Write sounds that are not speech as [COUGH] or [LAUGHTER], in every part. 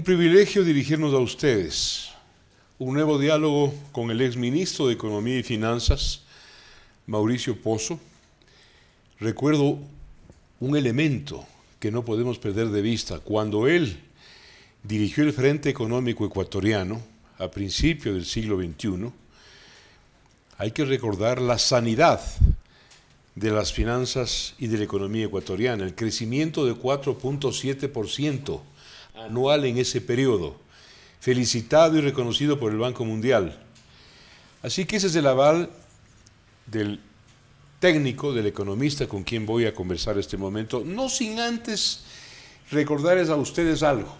Un privilegio dirigirnos a ustedes. Un nuevo diálogo con el ex ministro de Economía y Finanzas, Mauricio Pozo. Recuerdo un elemento que no podemos perder de vista. Cuando él dirigió el Frente Económico Ecuatoriano a principios del siglo XXI, hay que recordar la sanidad de las finanzas y de la economía ecuatoriana, el crecimiento de 4.7% anual en ese periodo, felicitado y reconocido por el Banco Mundial. Así que ese es el aval del técnico, del economista con quien voy a conversar este momento, no sin antes recordarles a ustedes algo,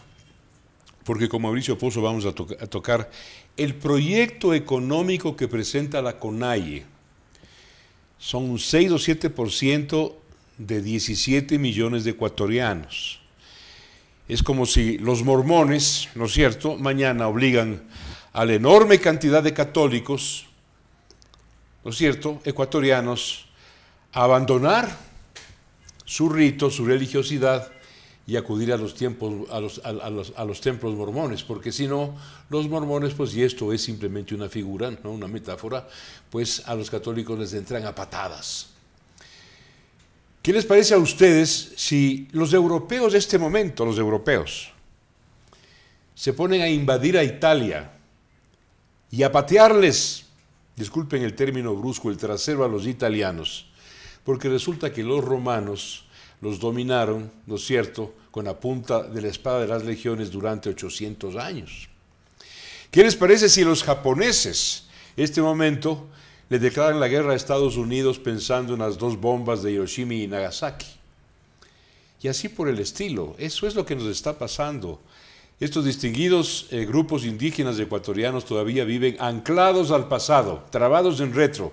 porque con Mauricio Pozo vamos a, tocar el proyecto económico que presenta la CONAIE. Son un 6 o 7% de 17 millones de ecuatorianos. Es como si los mormones, ¿no es cierto?, mañana obligan a la enorme cantidad de católicos, ¿no es cierto?, ecuatorianos, a abandonar su rito, su religiosidad y acudir a los, a los, templos mormones, porque si no, los mormones, pues, y esto es simplemente una figura, ¿no? una metáfora, pues a los católicos les entran a patadas. ¿Qué les parece a ustedes si los europeos de este momento, los europeos, se ponen a invadir a Italia y a patearles, disculpen el término brusco, el trasero a los italianos, porque resulta que los romanos los dominaron, ¿no es cierto?, con la punta de la espada de las legiones durante 800 años. ¿Qué les parece si los japoneses, este momento, le declaran la guerra a Estados Unidos pensando en las dos bombas de Hiroshima y Nagasaki. Y así por el estilo. Eso es lo que nos está pasando. Estos distinguidos eh, grupos indígenas ecuatorianos todavía viven anclados al pasado, trabados en retro,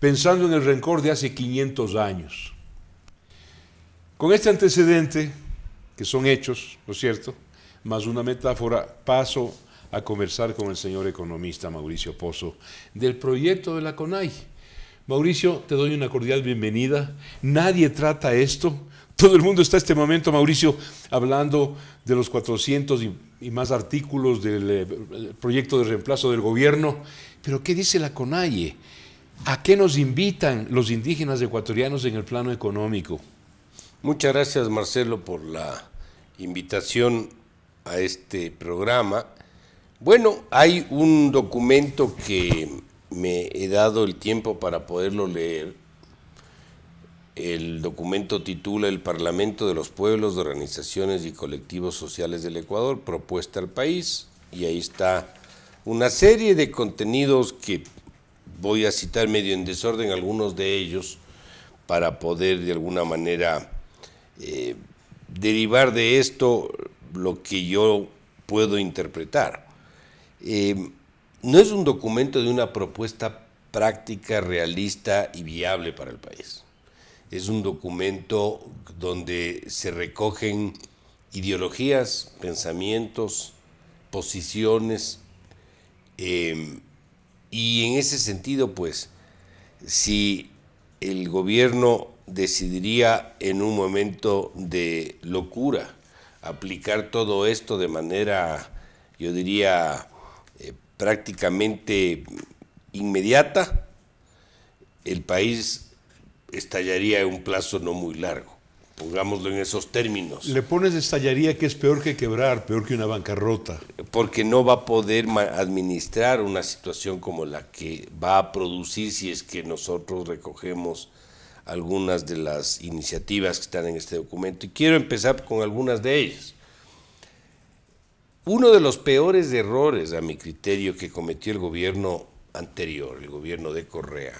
pensando en el rencor de hace 500 años. Con este antecedente, que son hechos, ¿no es cierto? Más una metáfora, paso a conversar con el señor economista Mauricio Pozo del proyecto de la CONAI. Mauricio, te doy una cordial bienvenida. Nadie trata esto. Todo el mundo está en este momento, Mauricio, hablando de los 400 y, más artículos del eh, proyecto de reemplazo del gobierno. Pero ¿qué dice la CONAIE? ¿A qué nos invitan los indígenas ecuatorianos en el plano económico? Muchas gracias, Marcelo, por la invitación a este programa bueno, hay un documento que me he dado el tiempo para poderlo leer. El documento titula El Parlamento de los Pueblos, de Organizaciones y Colectivos Sociales del Ecuador, propuesta al país. Y ahí está una serie de contenidos que voy a citar medio en desorden algunos de ellos para poder de alguna manera eh, derivar de esto lo que yo puedo interpretar. Eh, no es un documento de una propuesta práctica, realista y viable para el país. Es un documento donde se recogen ideologías, pensamientos, posiciones, em, y en ese sentido, pues, si el gobierno decidiría en un momento de locura aplicar todo esto de manera, yo diría, prácticamente inmediata, el país estallaría en un plazo no muy largo. Pongámoslo en esos términos. Le pones estallaría que es peor que quebrar, peor que una bancarrota. Porque no va a poder administrar una situación como la que va a producir si es que nosotros recogemos algunas de las iniciativas que están en este documento. Y quiero empezar con algunas de ellas. Uno de los peores errores, a mi criterio, que cometió el gobierno anterior, el gobierno de Correa,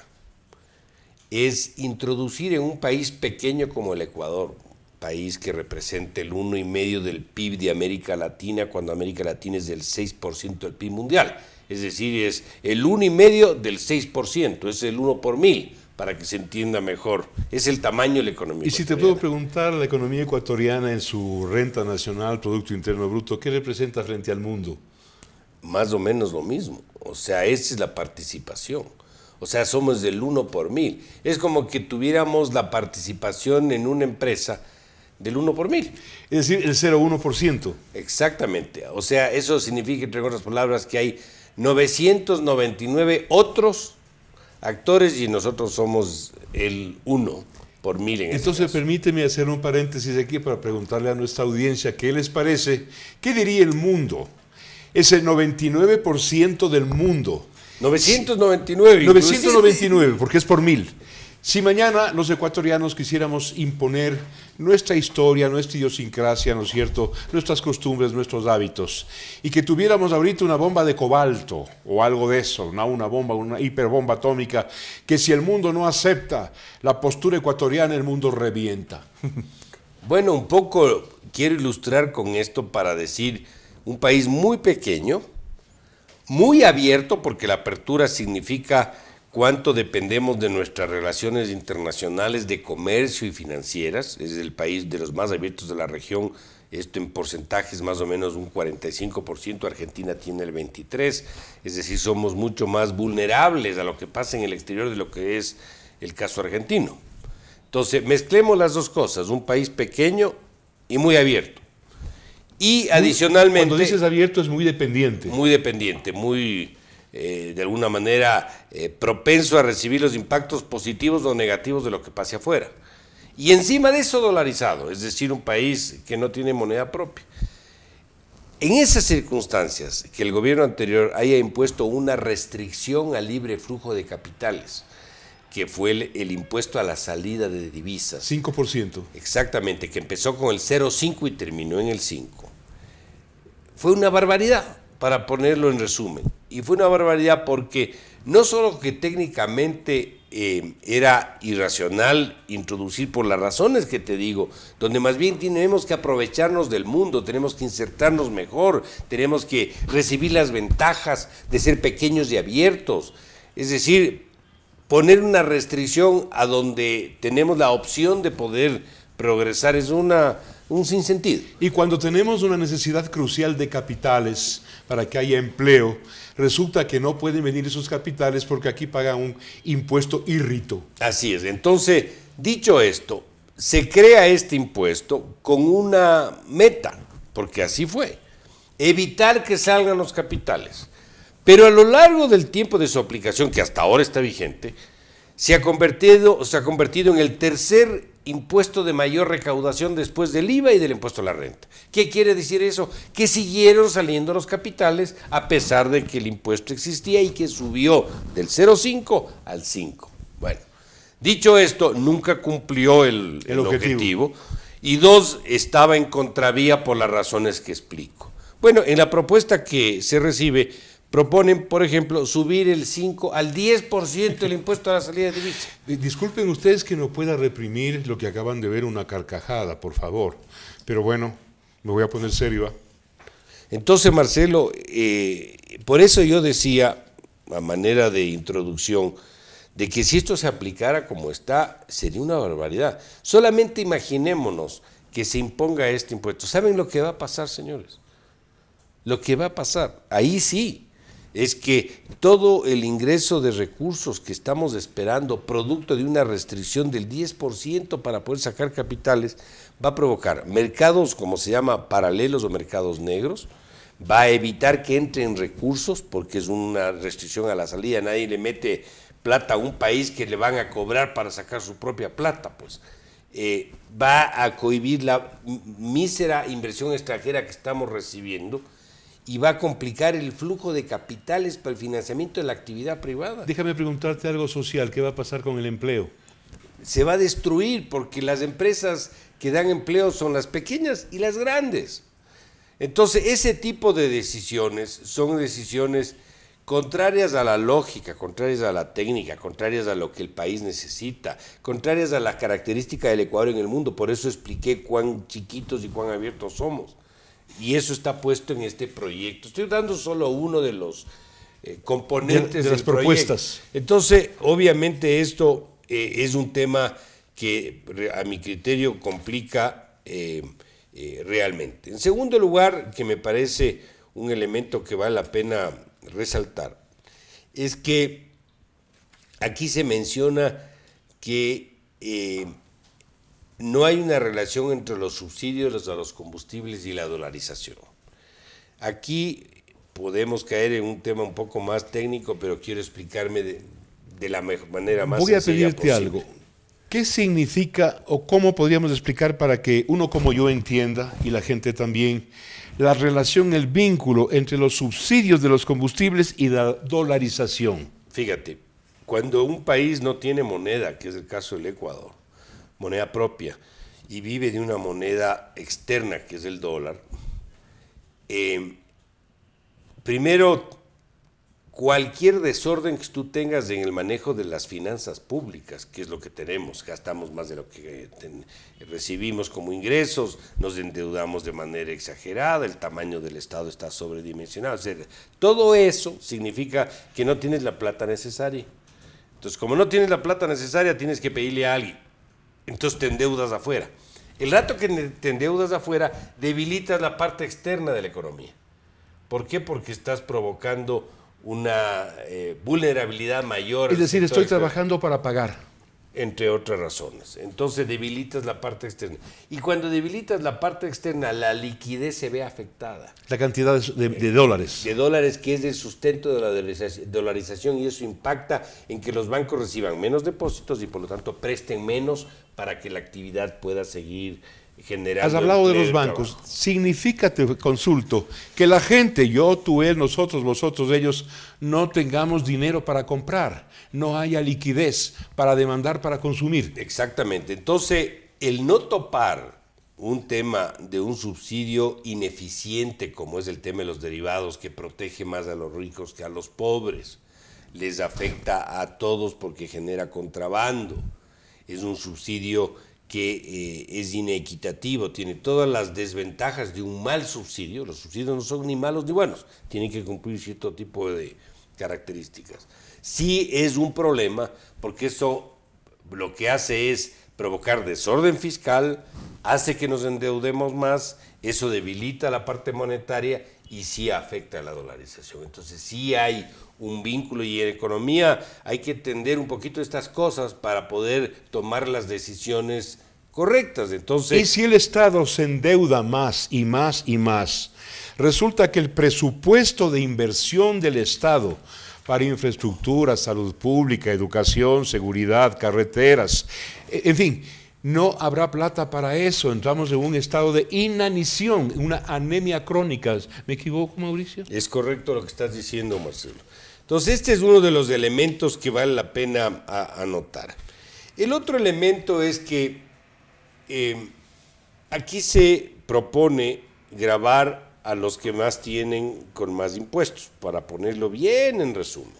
es introducir en un país pequeño como el Ecuador, país que representa el uno y medio del PIB de América Latina, cuando América Latina es del 6% del PIB mundial. Es decir, es el uno y medio del 6%, es el 1 por mil para que se entienda mejor. Es el tamaño de la economía. Y si te puedo preguntar, la economía ecuatoriana en su renta nacional, Producto Interno Bruto, ¿qué representa frente al mundo? Más o menos lo mismo. O sea, esa es la participación. O sea, somos del 1 por mil. Es como que tuviéramos la participación en una empresa del uno por mil. Es decir, el 0,1%. Exactamente. O sea, eso significa, entre otras palabras, que hay 999 otros actores y nosotros somos el uno por mil. En este Entonces permíteme hacer un paréntesis aquí para preguntarle a nuestra audiencia qué les parece, qué diría el mundo, ese 99% del mundo. 999. 999, porque es por mil. Si mañana los ecuatorianos quisiéramos imponer nuestra historia, nuestra idiosincrasia, ¿no es cierto?, nuestras costumbres, nuestros hábitos, y que tuviéramos ahorita una bomba de cobalto o algo de eso, no una bomba, una hiperbomba atómica, que si el mundo no acepta la postura ecuatoriana, el mundo revienta. [LAUGHS] Bueno, un poco quiero ilustrar con esto para decir, un país muy pequeño, muy abierto, porque la apertura significa cuánto dependemos de nuestras relaciones internacionales de comercio y financieras. Es el país de los más abiertos de la región, esto en porcentajes más o menos un 45%, Argentina tiene el 23%, es decir, somos mucho más vulnerables a lo que pasa en el exterior de lo que es el caso argentino. Entonces, mezclemos las dos cosas, un país pequeño y muy abierto. Y adicionalmente... Cuando dices abierto es muy dependiente. Muy dependiente, muy eh, de alguna manera eh, propenso a recibir los impactos positivos o negativos de lo que pase afuera. Y encima de eso dolarizado, es decir, un país que no tiene moneda propia. En esas circunstancias, que el gobierno anterior haya impuesto una restricción al libre flujo de capitales, que fue el, el, impuesto a la salida de divisas. 5%. Exactamente, que empezó con el 0,5 y terminó en el 5. Fue una barbaridad, para ponerlo en resumen. Y fue una barbaridad porque no solo que técnicamente eh, era irracional introducir por las razones que te digo, donde más bien tenemos que aprovecharnos del mundo, tenemos que insertarnos mejor, tenemos que recibir las ventajas de ser pequeños y abiertos. Es decir, poner una restricción a donde tenemos la opción de poder progresar es una, un sinsentido. Y cuando tenemos una necesidad crucial de capitales, para que haya empleo, resulta que no pueden venir esos capitales porque aquí pagan un impuesto irrito. Así es. Entonces, dicho esto, se crea este impuesto con una meta, porque así fue, evitar que salgan los capitales. Pero a lo largo del tiempo de su aplicación, que hasta ahora está vigente, se ha convertido, se ha convertido en el tercer impuesto de mayor recaudación después del IVA y del impuesto a la renta. ¿Qué quiere decir eso? Que siguieron saliendo los capitales a pesar de que el impuesto existía y que subió del 0,5 al 5. Bueno, dicho esto, nunca cumplió el, objetivo y dos, estaba en contravía por las razones que explico. Bueno, en la propuesta que se recibe proponen, por ejemplo, subir el 5 al 10% el impuesto a la salida de divisas. Disculpen ustedes que no pueda reprimir lo que acaban de ver, una carcajada, por favor. Pero bueno, me voy a poner serio. ¿ah? Entonces, Marcelo, eh, por eso yo decía, a manera de introducción, de que si esto se aplicara como está, sería una barbaridad. Solamente imaginémonos que se imponga este impuesto. ¿Saben lo que va a pasar, señores? Lo que va a pasar. Ahí sí, es que todo el ingreso de recursos que estamos esperando, producto de una restricción del 10% para poder sacar capitales, va a provocar mercados, como se llama, paralelos o mercados negros, va a evitar que entren recursos, porque es una restricción a la salida, nadie le mete plata a un país que le van a cobrar para sacar su propia plata, pues. Eh, va a cohibir la mísera inversión extranjera que estamos recibiendo, y va a complicar el flujo de capitales para el financiamiento de la actividad privada. Déjame preguntarte algo social, ¿qué va a pasar con el empleo? Se va a destruir porque las empresas que dan empleo son las pequeñas y las grandes. Entonces, ese tipo de decisiones son decisiones contrarias a la lógica, contrarias a la técnica, contrarias a lo que el país necesita, contrarias a la característica del Ecuador en el mundo. Por eso expliqué cuán chiquitos y cuán abiertos somos. Y eso está puesto en este proyecto. Estoy dando solo uno de los eh, componentes de, las propuestas. Entonces, obviamente esto eh, es un tema que a mi criterio complica eh, realmente. En segundo lugar, que me parece un elemento que vale la pena resaltar, es que aquí se menciona que no hay una relación entre los subsidios a los combustibles y la dolarización. Aquí podemos caer en un tema un poco más técnico, pero quiero explicarme de, la la manera más Voy a pedirte algo. ¿Qué significa o cómo podríamos explicar para que uno como yo entienda y la gente también la relación, el vínculo entre los subsidios de los combustibles y la dolarización? Fíjate, cuando un país no tiene moneda, que es el caso del Ecuador, moneda propia y vive de una moneda externa, que es el dólar, em, primero, cualquier desorden que tú tengas en el manejo de las finanzas públicas, que es lo que tenemos, gastamos más de lo que recibimos como ingresos, nos endeudamos de manera exagerada, el tamaño del Estado está sobredimensionado, o todo eso significa que no tienes la plata necesaria. Entonces, como no tienes la plata necesaria, tienes que pedirle a alguien entonces te endeudas afuera. El rato que te endeudas afuera, debilitas la parte externa de la economía. ¿Por qué? Porque estás provocando una eh, vulnerabilidad mayor. Es decir, estoy trabajando para pagar entre otras razones. Entonces debilitas la parte externa. Y cuando debilitas la parte externa, la liquidez se ve afectada. La cantidad de, dólares. De dólares que es el sustento de la dolarización y eso impacta en que los bancos reciban menos depósitos y por lo tanto presten menos para que la actividad pueda seguir Has hablado de los bancos. Significa, te consulto, que la gente, yo, tú, él, nosotros, vosotros, ellos, no tengamos dinero para comprar, no haya liquidez para demandar, para consumir. Exactamente. Entonces, el no topar un tema de un subsidio ineficiente como es el tema de los derivados que protege más a los ricos que a los pobres, les afecta a todos porque genera contrabando, es un subsidio que eh, es inequitativo, tiene todas las desventajas de un mal subsidio. Los subsidios no son ni malos ni buenos, tienen que cumplir cierto tipo de características. Sí es un problema porque eso lo que hace es provocar desorden fiscal, hace que nos endeudemos más, eso debilita la parte monetaria y si afecta a la dolarización. Entonces sí hay un vínculo y en economía hay que entender un poquito estas cosas para poder tomar las decisiones correctas. Entonces, y si el Estado se endeuda más y más y más, resulta que el presupuesto de inversión del Estado para infraestructura, salud pública, educación, seguridad, carreteras, e-, en fin, no habrá plata para eso. Entramos en un estado de inanición, una anemia crónica. ¿Me equivoco, Mauricio? Es correcto lo que estás diciendo, Marcelo. Entonces, este es uno de los elementos que vale la pena anotar. El otro elemento es que eh, aquí se propone grabar a los que más tienen con más impuestos, para ponerlo bien en resumen.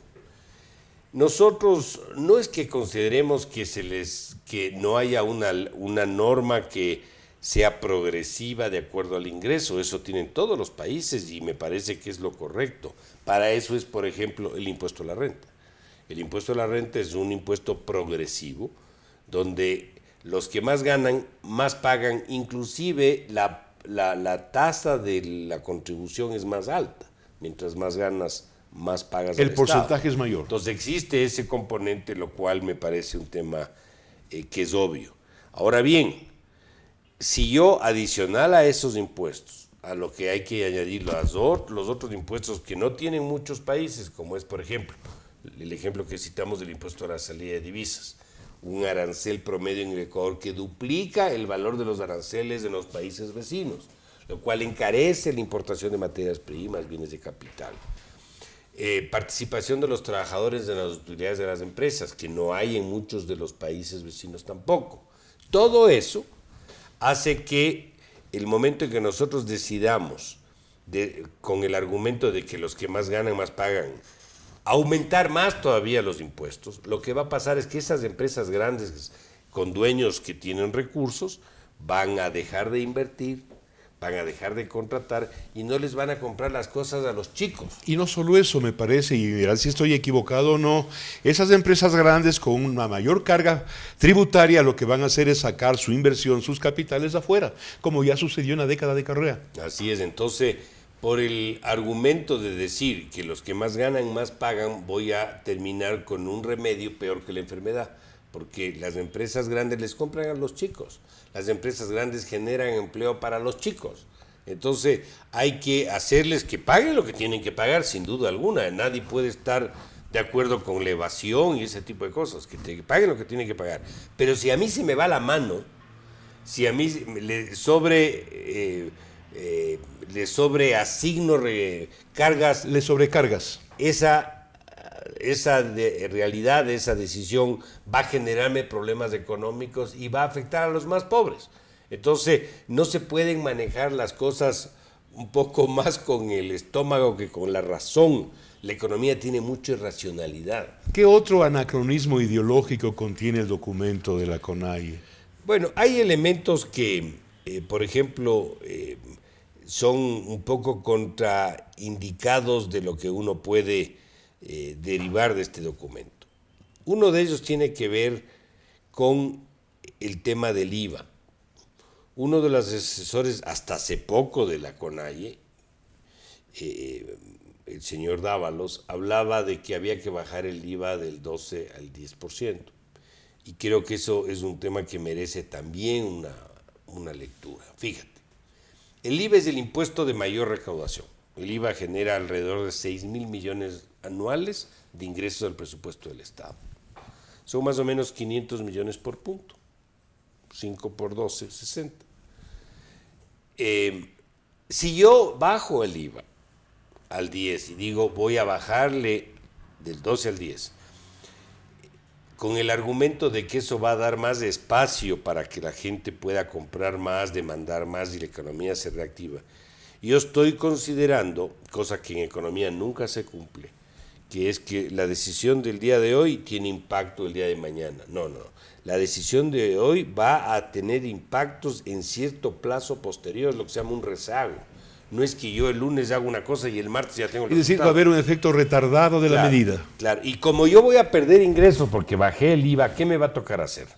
Nosotros no es que consideremos que se les que no haya una, una norma que sea progresiva de acuerdo al ingreso, eso tienen todos los países y me parece que es lo correcto. Para eso es, por ejemplo, el impuesto a la renta. El impuesto a la renta es un impuesto progresivo donde los que más ganan más pagan, inclusive la, la tasa de la contribución es más alta, mientras más ganas más pagas. El porcentaje es mayor. Entonces existe ese componente, lo cual me parece un tema eh, que es obvio. Ahora bien, si yo adicional a esos impuestos, a lo que hay que añadir los, los otros impuestos que no tienen muchos países, como es, por ejemplo, el ejemplo que citamos del impuesto a la salida de divisas, un arancel promedio en el Ecuador que duplica el valor de los aranceles de los países vecinos, lo cual encarece la importación de materias primas, bienes de capital. Eh, participación de los trabajadores de las utilidades de las empresas, que no hay en muchos de los países vecinos tampoco. Todo eso hace que el momento en que nosotros decidamos, con el argumento de que los que más ganan más pagan, aumentar más todavía los impuestos, lo que va a pasar es que esas empresas grandes con dueños que tienen recursos van a dejar de invertir, van a dejar de contratar y no les van a comprar las cosas a los chicos. Y no solo eso, me parece, y dirán si estoy equivocado o no, esas empresas grandes con una mayor carga tributaria lo que van a hacer es sacar su inversión, sus capitales afuera, como ya sucedió en la década de Carrera. Así es, entonces, por el argumento de decir que los que más ganan más pagan, voy a terminar con un remedio peor que la enfermedad porque las empresas grandes les compran a los chicos, las empresas grandes generan empleo para los chicos. Entonces hay que hacerles que paguen lo que tienen que pagar, sin duda alguna. Nadie puede estar de acuerdo con la evasión y ese tipo de cosas, que, te, paguen lo que tienen que pagar. Pero si a mí se me va la mano, si a mí le sobre... Eh, eh sobreasigno cargas... Le sobrecargas. Esa esa eh, realidad, esa decisión va a generarme problemas económicos y va a afectar a los más pobres. Entonces, no se pueden manejar las cosas un poco [LAUGHS] más con el estómago que con la razón. La economía tiene mucha irracionalidad. ¿Qué otro anacronismo ideológico contiene el documento de la CONAIE? Bueno, hay elementos que, eh, por ejemplo, eh, son un poco contraindicados de lo que uno puede eh, derivar de este documento. Uno de ellos tiene que ver con el tema del IVA. Uno de los asesores hasta hace poco de la CONAIE, eh, eh, el señor Dávalos, hablaba de que había que bajar el IVA del 12 al 10%. Y creo que eso es un tema que merece también una, una lectura. Fíjate, el IVA es el impuesto de mayor recaudación. El IVA genera alrededor de 6 mil millones anuales de ingresos al presupuesto del Estado. Son más o menos 500 millones por punto. 5 por 12, 60. Em, si yo bajo el IVA al 10 y digo voy a bajarle del 12 al 10, con el argumento de que eso va a dar más espacio para que la gente pueda comprar más, demandar más y la economía se reactiva. Yo estoy considerando, cosa que en economía nunca se cumple, que es que la decisión del día de hoy tiene impacto el día de mañana. No, no. La decisión de hoy va a tener impactos en cierto plazo posterior, lo que se llama un rezago. No es que yo el lunes hago una cosa y el martes ya tengo el Es decir, va a haber un efecto retardado de la medida. Claro, y como yo voy a perder ingresos porque bajé el IVA, ¿qué me va a tocar hacer?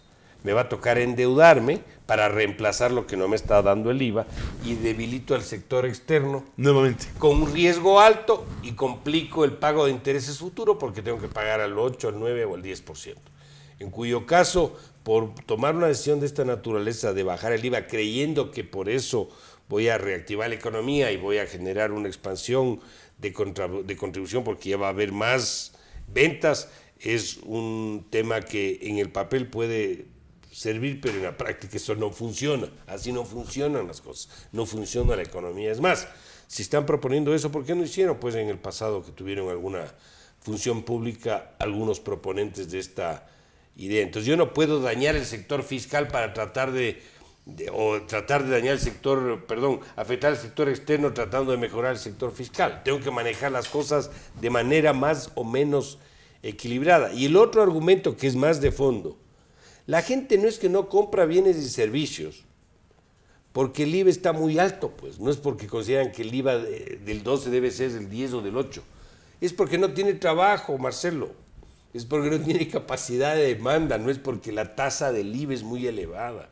Me va a tocar endeudarme para reemplazar lo que no me está dando el IVA y debilito al sector externo. Nuevamente. Con un riesgo alto y complico el pago de intereses futuro porque tengo que pagar al 8, al 9 o al 10%. En cuyo caso, por tomar una decisión de esta naturaleza de bajar el IVA creyendo que por eso voy a reactivar la economía y voy a generar una expansión de, de contribución porque ya va a haber más ventas, es un tema que en el papel puede servir, pero en la práctica eso no funciona. Así no funcionan las cosas, no funciona la economía. Es más, si están proponiendo eso, ¿por qué no hicieron? Pues en el pasado que tuvieron alguna función pública algunos proponentes de esta idea. Entonces yo no puedo dañar el sector fiscal para tratar de, o tratar de dañar el sector, perdón, afectar al sector externo tratando de mejorar el sector fiscal. Tengo que manejar las cosas de manera más o menos equilibrada. Y el otro argumento que es más de fondo, la gente no es que no compra bienes y servicios, porque el IVA está muy alto, pues no es porque consideran que el IVA del 12 debe ser del 10 o del 8, es porque no tiene trabajo, Marcelo, es porque no tiene [LAUGHS] capacidad de demanda, no es porque la tasa del IVA es muy elevada.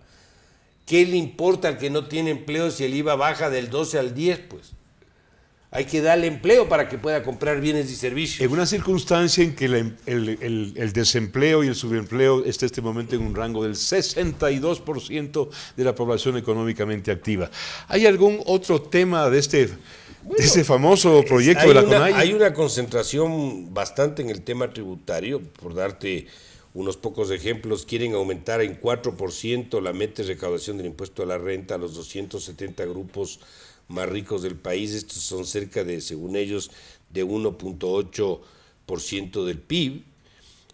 ¿Qué le importa al que no tiene empleo si el IVA baja del 12 al 10, pues? hay que darle empleo para que pueda comprar bienes y servicios. En una circunstancia en que em, el, desempleo y el subempleo está este momento en un rango del 62% de la población económicamente activa. ¿Hay algún otro tema de este, este famoso proyecto de la Hay una concentración bastante en el tema tributario, por darte unos pocos ejemplos, quieren aumentar en 4% la meta de recaudación del impuesto a la renta a los 270 grupos más ricos del país. Estos son cerca de, según ellos, de 1.8% del PIB.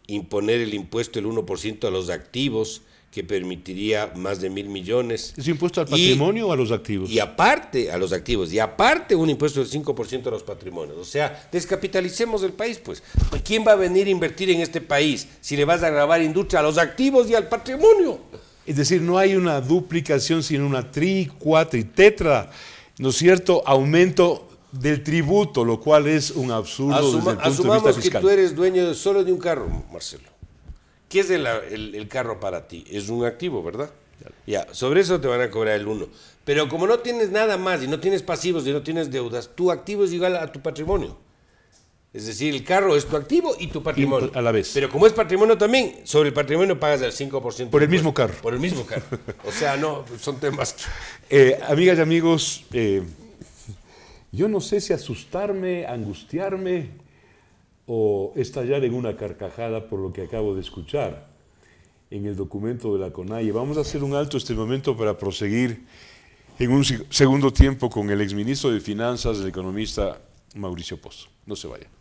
Imponer el impuesto del 1% a los activos, que permitiría más de mil millones. ¿Es impuesto al patrimonio o a los activos? Y aparte, a los activos, y aparte un impuesto del 5% a los patrimonios. O sea, descapitalicemos el país, pues. pues. ¿Quién va a venir a invertir en este país si le vas a grabar industria a los activos y al patrimonio? Es decir, no hay una duplicación, sino una tri, cuatro y tetra ¿no es cierto?, aumento del tributo, lo cual es un absurdo desde el punto de vista fiscal. que tú eres dueño solo de un carro, Marcelo. ¿Qué es el, carro para ti? Es un activo, ¿verdad? Ya, sobre eso te van a cobrar el 1. Pero como no tienes nada más y no tienes pasivos y no tienes deudas, tu activo es igual a tu patrimonio. Es decir, el carro es tu activo y tu patrimonio. a la vez. Pero como es patrimonio también, sobre el patrimonio pagas el 5%. Por el mismo carro. Por el mismo carro. o sea, no, son temas. [LAUGHS] Eh, amigas y amigos, eh, yo no sé si asustarme, angustiarme o estallar en una carcajada por lo que acabo de escuchar en el documento de la CONAIE. Vamos a hacer un alto este momento para proseguir en un segundo tiempo con el exministro de Finanzas, el economista Mauricio Pozo. No se vayan.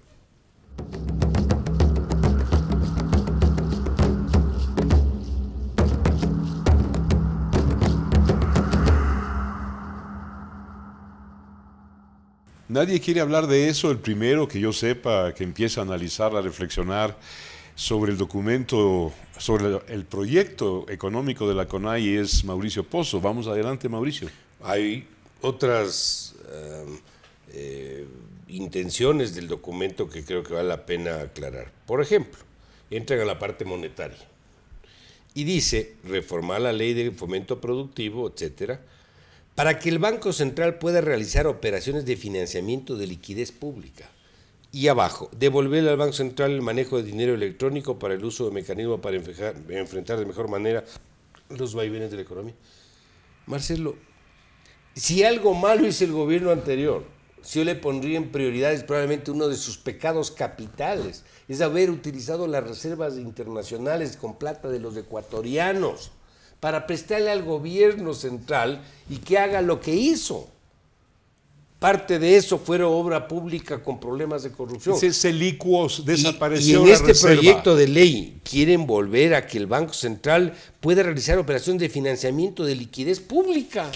Nadie quiere hablar de eso, el primero que yo sepa, que empieza a analizar, a reflexionar sobre el documento, sobre el proyecto económico de la CONAI es Mauricio Pozo. Vamos adelante, Mauricio. Hay otras eh, eh, intenciones del documento que creo que vale la pena aclarar. Por ejemplo, entran a la parte monetaria y dice reformar la ley de fomento productivo, etcétera, para que el Banco Central pueda realizar operaciones de financiamiento de liquidez pública. Y abajo, devolverle al Banco Central el manejo de dinero electrónico para el uso de mecanismos para enfrentar de mejor manera los vaivenes de la economía. Marcelo, si algo malo hizo el gobierno anterior, si yo le pondría en prioridades probablemente uno de sus pecados capitales, es haber utilizado las reservas internacionales con plata de los ecuatorianos para prestarle al gobierno central y que haga lo que hizo. Parte de eso fue obra pública con problemas de corrupción. Ese Selicuos desapareció. Y, en este proyecto de ley quieren volver a que el Banco Central pueda realizar operaciones de financiamiento de liquidez pública.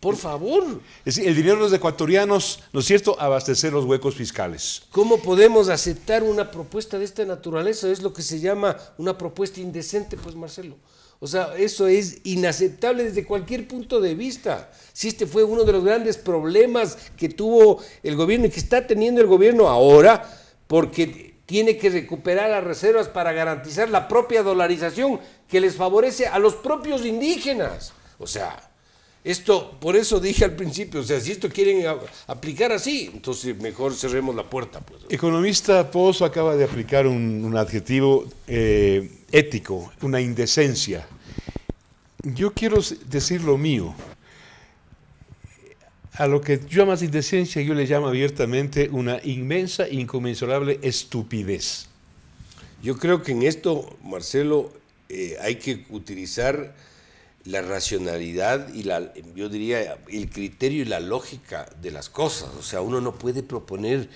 Por favor. Es el dinero de los ecuatorianos, ¿no es cierto?, abastecer los huecos fiscales. ¿Cómo podemos aceptar una propuesta de esta naturaleza? Es lo que se llama una propuesta indecente, pues Marcelo. O sea, eso es inaceptable desde cualquier punto de vista. Si este fue uno de los grandes problemas que tuvo el gobierno y que está teniendo el gobierno ahora, porque tiene que recuperar las reservas para garantizar la propia dolarización que les favorece a los propios indígenas. O sea, esto, por eso dije al principio, o sea, si esto quieren aplicar así, entonces mejor cerremos la puerta. Pues. Economista Pozo acaba de aplicar un, adjetivo eh, ético, una indecencia. Yo quiero decir lo mío. A lo que yo llamo indecencia, yo le llamo abiertamente una inmensa, inconmensurable estupidez. Yo creo que en esto, Marcelo, eh, hay que utilizar la racionalidad y la, yo diría, el criterio y la lógica de las cosas. O sea, uno no puede proponer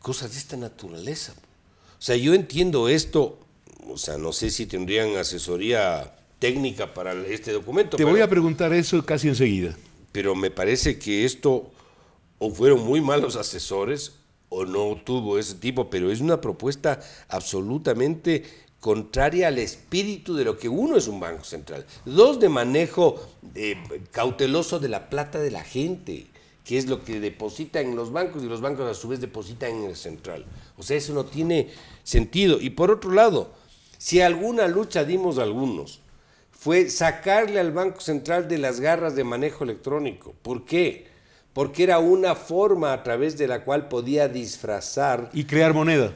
cosas de esta naturaleza. O sea, yo entiendo esto, o sea, no sé si tendrían asesoría técnica para este documento. Te voy a preguntar eso casi enseguida. Pero me parece que esto o fueron muy malos asesores o no tuvo ese tipo, pero es una propuesta absolutamente contraria al espíritu de lo que uno es un banco central. Dos, de manejo eh, cauteloso de la plata de la gente, que es lo que deposita en los bancos y los bancos a su vez depositan en el central. O sea, eso no tiene sentido. Y por otro lado, si alguna lucha dimos algunos, fue sacarle al Banco Central de las garras de manejo electrónico. ¿Por qué? Porque era una forma a través de la cual podía disfrazar. Y crear moneda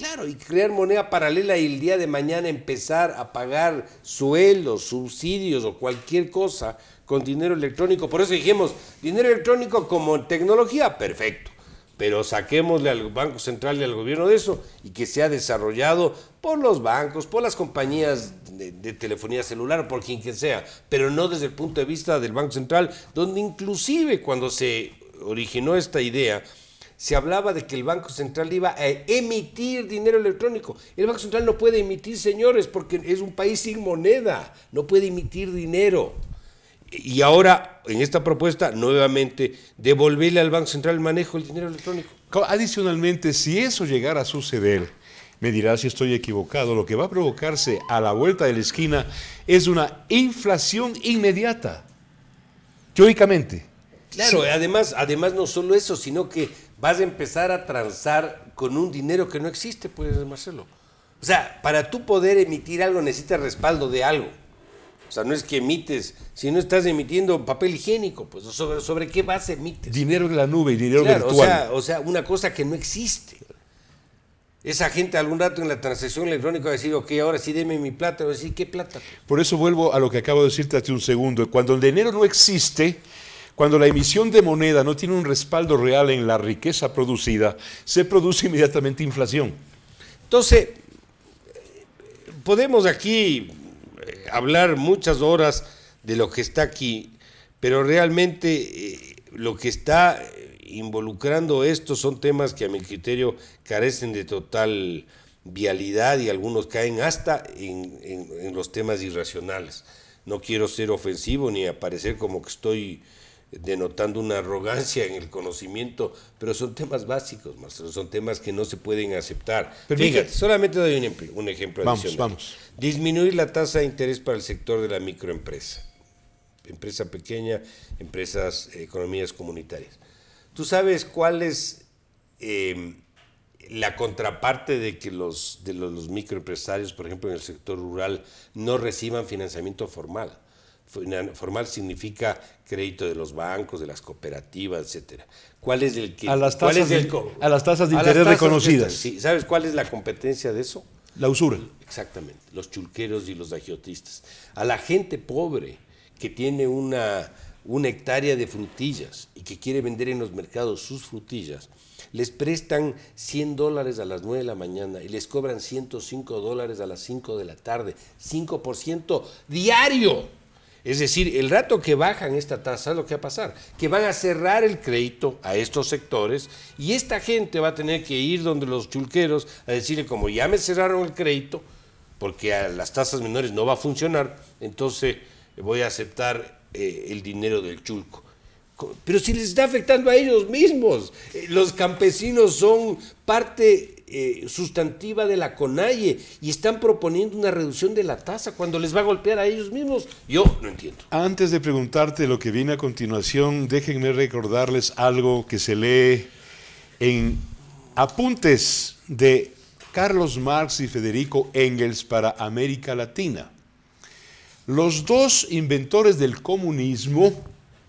Claro, y crear moneda paralela y el día de mañana empezar a pagar sueldos, subsidios o cualquier cosa con dinero electrónico. Por eso dijimos, dinero electrónico como tecnología, perfecto. Pero saquémosle al Banco Central y al gobierno de eso y que sea desarrollado por los bancos, por las compañías de, telefonía celular, por quien que sea, pero no desde el punto de vista del Banco Central, donde inclusive cuando se originó esta idea, se hablaba de que el Banco Central iba a emitir dinero electrónico. El Banco Central no puede emitir, señores, porque es un país sin moneda, no puede emitir dinero. Y ahora, en esta propuesta, nuevamente, devolverle al Banco Central el manejo del dinero electrónico. Adicionalmente, si eso llegara a suceder, me dirá si estoy equivocado, lo que va a provocarse a la vuelta de la esquina es una inflación inmediata, teóricamente. Claro, además, además no solo eso, sino que vas a empezar a transar con un dinero que no existe, pues, Marcelo. O sea, para tú poder emitir algo necesitas respaldo de algo. O sea, no es que emites, si no estás emitiendo papel higiénico, pues sobre, sobre qué base emites. Dinero en la nube y dinero virtual. O sea, o sea, una cosa que no existe. Esa gente algún rato en la transacción electrónica va a decir, ok, ahora sí deme mi plata, va a decir, ¿qué plata? Por eso vuelvo a lo que acabo de decirte hace un segundo. Cuando el dinero no existe, cuando la emisión de moneda no tiene un respaldo real en la riqueza producida, se produce inmediatamente inflación. Entonces, podemos aquí eh, hablar muchas horas de lo que está aquí, pero realmente eh, lo que está eh, involucrando esto son temas que a mi criterio carecen de total vialidad y algunos caen hasta en, en los temas irracionales. No quiero ser ofensivo ni aparecer como que estoy denotando una arrogancia en el conocimiento, pero son temas básicos, Marcelo, son temas que no se pueden aceptar. Fíjate, solamente doy un, ejemplo, vamos, adicional. Vamos. Disminuir la tasa de interés para el sector de la microempresa, empresa pequeña, empresas, economías comunitarias. ¿Tú sabes cuál es em, la contraparte de que los, de los microempresarios, por ejemplo, en el sector rural, no reciban financiamiento formal? Formal significa crédito de los bancos, de las cooperativas, etcétera. ¿Cuál es el que a las tasas, de, interés reconocidas? ¿sabes cuál es la competencia de eso? La usura. Exactamente, los chulqueros y los agiotistas. A la gente pobre que tiene una, una hectárea de frutillas y que quiere vender en los mercados sus frutillas, les prestan 100 dólares a las 9 de la mañana y les cobran 105 dólares a las 5 de la tarde, 5% diario es decir, el rato que bajan esta tasa, lo que va a pasar? Que van a cerrar el crédito a estos sectores y esta gente va a tener que ir donde los chulqueros a decirle, como ya me cerraron el crédito, porque a las tasas menores no va a funcionar, entonces voy a aceptar eh, el dinero del chulco. Pero si les está afectando a ellos mismos, eh, los campesinos son parte eh, sustantiva de la CONAIE y están proponiendo una reducción de la tasa cuando les va a golpear a ellos mismos. Yo no entiendo. Antes de preguntarte lo que viene a continuación, déjenme recordarles algo que se lee en Apuntes de Carlos Marx y Federico Engels para América Latina. Los dos inventores del comunismo,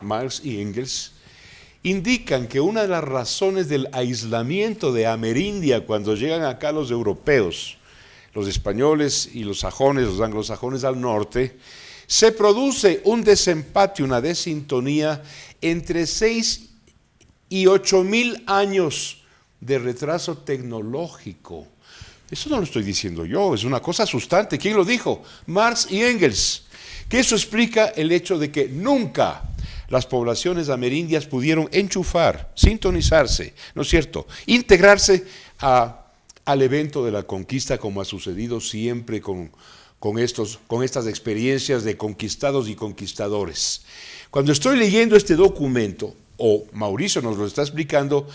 Marx y Engels, indican que una de las razones del aislamiento de Amerindia cuando llegan acá los europeos, los españoles y los sajones, los anglosajones al norte, se produce un desempate, una desintonía entre 6 y 8 mil años de retraso tecnológico. Eso no lo estoy diciendo yo, es una cosa asustante. ¿Quién lo dijo? Marx y Engels. Que eso explica el hecho de que nunca las poblaciones amerindias pudieron enchufar, sintonizarse, ¿no es cierto?, integrarse al evento de la conquista como ha sucedido siempre con, con estas experiencias de conquistados y conquistadores. Cuando estoy leyendo este documento, o Mauricio nos lo está explicando,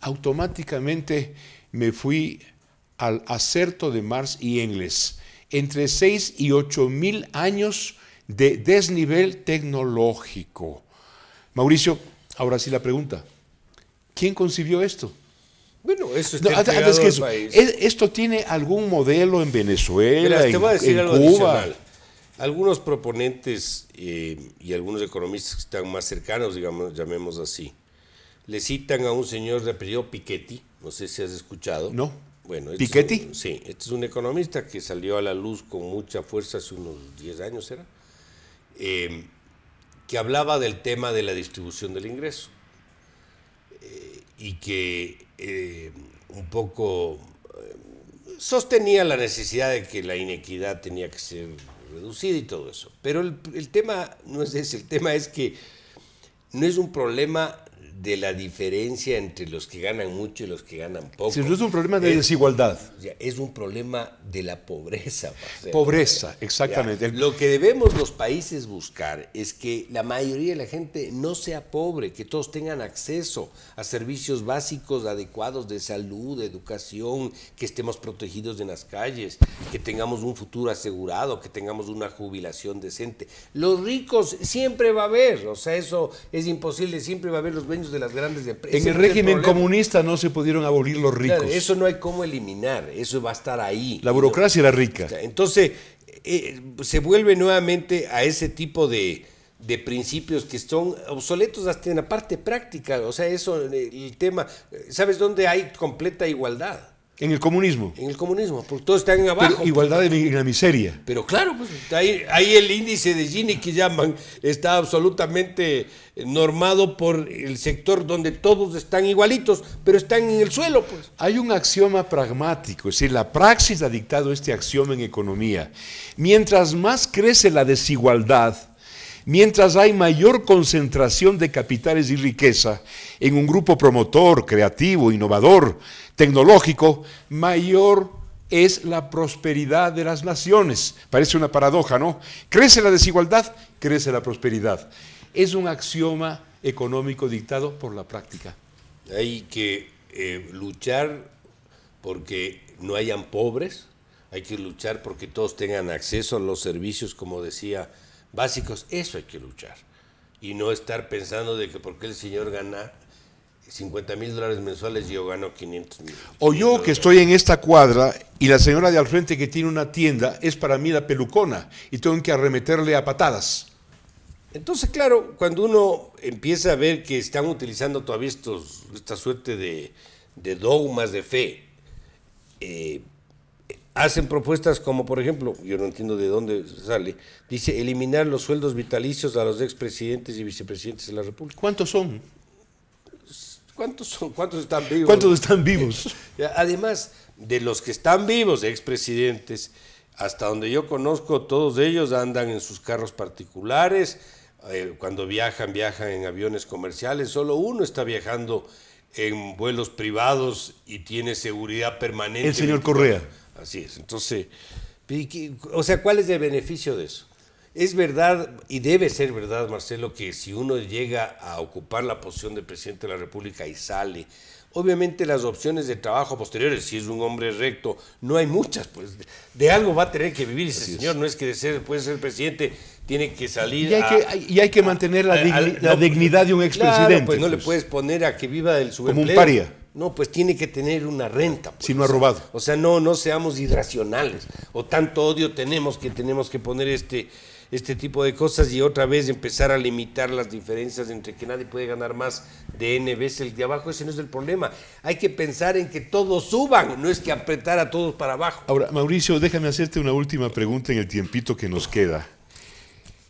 automáticamente me fui al acerto de Mars y Engels, entre 6 y 8 mil años de desnivel tecnológico. Mauricio, ahora sí la pregunta. ¿Quién concibió esto? Bueno, eso está antes ¿Esto tiene algún modelo en Venezuela, en, te a decir Cuba? Algunos proponentes eh, y algunos economistas que están más cercanos, digamos, llamemos así, le citan a un señor de apellido Piketty, no sé si has escuchado. No. Bueno, este ¿Piketty? sí, este es un economista que salió a la luz con mucha fuerza hace unos 10 años, ¿era? Eh, que hablaba del tema de la distribución del ingreso eh, y que eh, un poco eh, sostenía la necesidad de que la inequidad tenía que ser reducida y todo eso. Pero el, el tema no es ese, el tema es que no es un problema de la diferencia entre los que ganan mucho y los que ganan poco. Si no es un problema de desigualdad. Es un problema de la pobreza. Pobreza, exactamente. lo que debemos los países buscar es que la mayoría de la gente no sea pobre, que todos tengan acceso a servicios básicos adecuados de salud, de educación, que estemos protegidos en las calles, que tengamos un futuro asegurado, que tengamos una jubilación decente. Los ricos siempre va a haber, o sea, eso es imposible, siempre va a haber los dueños de las grandes depresiones. En el régimen comunista no se pudieron abolir los ricos. eso no hay cómo eliminar, eso va a estar ahí. La burocracia era rica. Entonces, eh, se vuelve nuevamente a ese tipo de, de principios que son obsoletos hasta en la parte práctica. O sea, eso, el tema, ¿sabes dónde hay completa igualdad? En el comunismo. En el comunismo, porque todos están abajo. igualdad en, la miseria. Pero claro, pues ahí, ahí el índice de Gini que llaman está absolutamente eh, normado por el sector donde todos están igualitos, pero están en el suelo, pues. Hay un axioma pragmático, es decir, la praxis ha dictado este axioma en economía. Mientras más crece la desigualdad, Mientras hay mayor concentración de capitales y riqueza en un grupo promotor, creativo, innovador, tecnológico, mayor es la prosperidad de las naciones. Parece una paradoja, ¿no? Crece la desigualdad, crece la prosperidad. Es un axioma económico dictado por la práctica. Hay que eh, luchar porque no hayan pobres, hay que luchar porque todos tengan acceso a los servicios, como decía básicos, eso hay que luchar. Y no estar pensando de que porque el señor gana 50 mil dólares mensuales, yo gano 500 mil. O yo que estoy en esta cuadra y la señora de al frente que tiene una tienda es para mí la pelucona y tengo que arremeterle a patadas. Entonces, claro, cuando uno empieza a ver que están utilizando todavía esta suerte de, dogmas de fe eh, hacen propuestas como, por ejemplo, yo no entiendo de dónde sale, dice eliminar los sueldos vitalicios a los expresidentes y vicepresidentes de la República. ¿Cuántos son? ¿Cuántos, son? ¿Cuántos están vivos? ¿Cuántos están vivos? [LAUGHS] Además, de los que están vivos, expresidentes, hasta donde yo conozco, todos ellos andan en sus carros particulares, eh, cuando viajan, viajan en aviones comerciales, solo uno está viajando en vuelos privados y tiene seguridad permanente. El señor Correa. Así es. Entonces, o sea, ¿cuál es el beneficio de eso? Es verdad y debe ser verdad, Marcelo, que si uno llega a ocupar la posición de presidente de la República y sale, obviamente las opciones de trabajo posteriores, si es un hombre recto, no hay muchas, pues de algo va a tener que vivir ese señor, no es que de ser, puede ser presidente, tiene que salir. Y hay, que, y hay que mantener la, la dignidad de un expresidente. Claro, pues, no le pues. puedes poner a que viva del subempleo. Como un paria. No, pues tiene que tener una renta. Pues, si no ha robado. O sea, no, no seamos irracionales. O tanto odio tenemos que tenemos que poner este, este tipo de cosas y otra vez empezar a limitar las diferencias entre que nadie puede ganar más de N veces el de abajo. Ese no es el problema. Hay que pensar en que todos suban, no es que apretar a todos para abajo. Ahora, Mauricio, déjame hacerte una última pregunta en el tiempito que nos queda.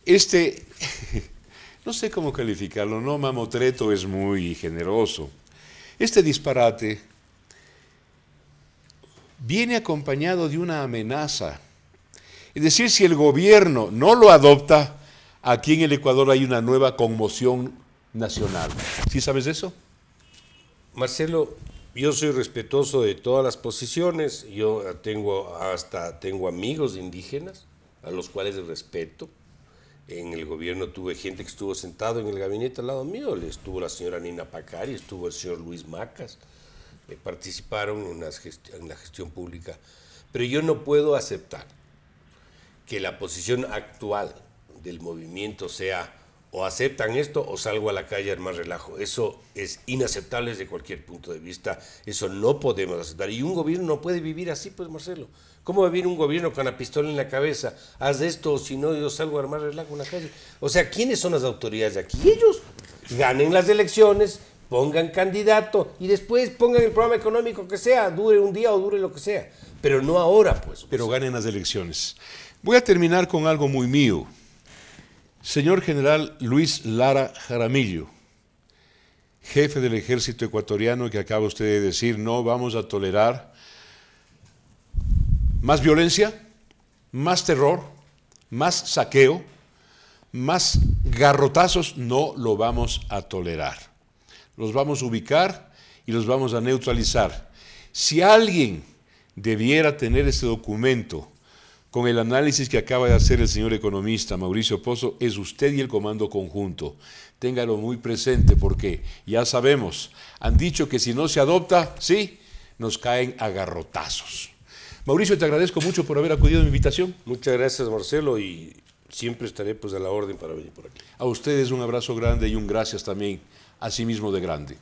Este, [LAUGHS] no sé cómo calificarlo, no, mamotreto es muy generoso este disparate viene acompañado de una amenaza. Es decir, si el gobierno no lo adopta, aquí en el Ecuador hay una nueva conmoción nacional. ¿Sí sabes eso? Marcelo, yo soy respetuoso de todas las posiciones, yo tengo hasta tengo amigos indígenas a los cuales respeto. En el gobierno tuve gente que estuvo sentado en el gabinete al lado mío, estuvo la señora Nina Pacari, estuvo el señor Luis Macas, eh, participaron en, la gestión pública. Pero yo no puedo aceptar que la posición actual del movimiento sea o aceptan esto o salgo a la calle al más relajo. Eso es inaceptable desde cualquier punto de vista. Eso no podemos aceptar. Y un gobierno no puede vivir así, pues Marcelo. ¿Cómo va a vivir un gobierno con la pistola en la cabeza? Haz esto, o si no, yo salgo a armar lago en la calle. O sea, ¿quiénes son las autoridades de aquí? Ellos ganen las elecciones, pongan candidato y después pongan el programa económico que sea, dure un día o dure lo que sea. Pero no ahora, pues. Pero ganen las elecciones. Voy a terminar con algo muy mío. Señor General Luis Lara Jaramillo, jefe del ejército ecuatoriano que acaba usted de decir, no vamos a tolerar más violencia, más terror, más saqueo, más garrotazos no lo vamos a tolerar. Los vamos a ubicar y los vamos a neutralizar. Si alguien debiera tener ese documento con el análisis que acaba de hacer el señor economista Mauricio Pozo, es usted y el comando conjunto. Téngalo muy presente porque ya sabemos, han dicho que si no se adopta, sí, nos caen a garrotazos. Mauricio, te agradezco mucho por haber acudido a mi invitación. Muchas gracias, Marcelo, y siempre estaré pues a la orden para venir por aquí. A ustedes un abrazo grande y un gracias también, a sí mismo de grande.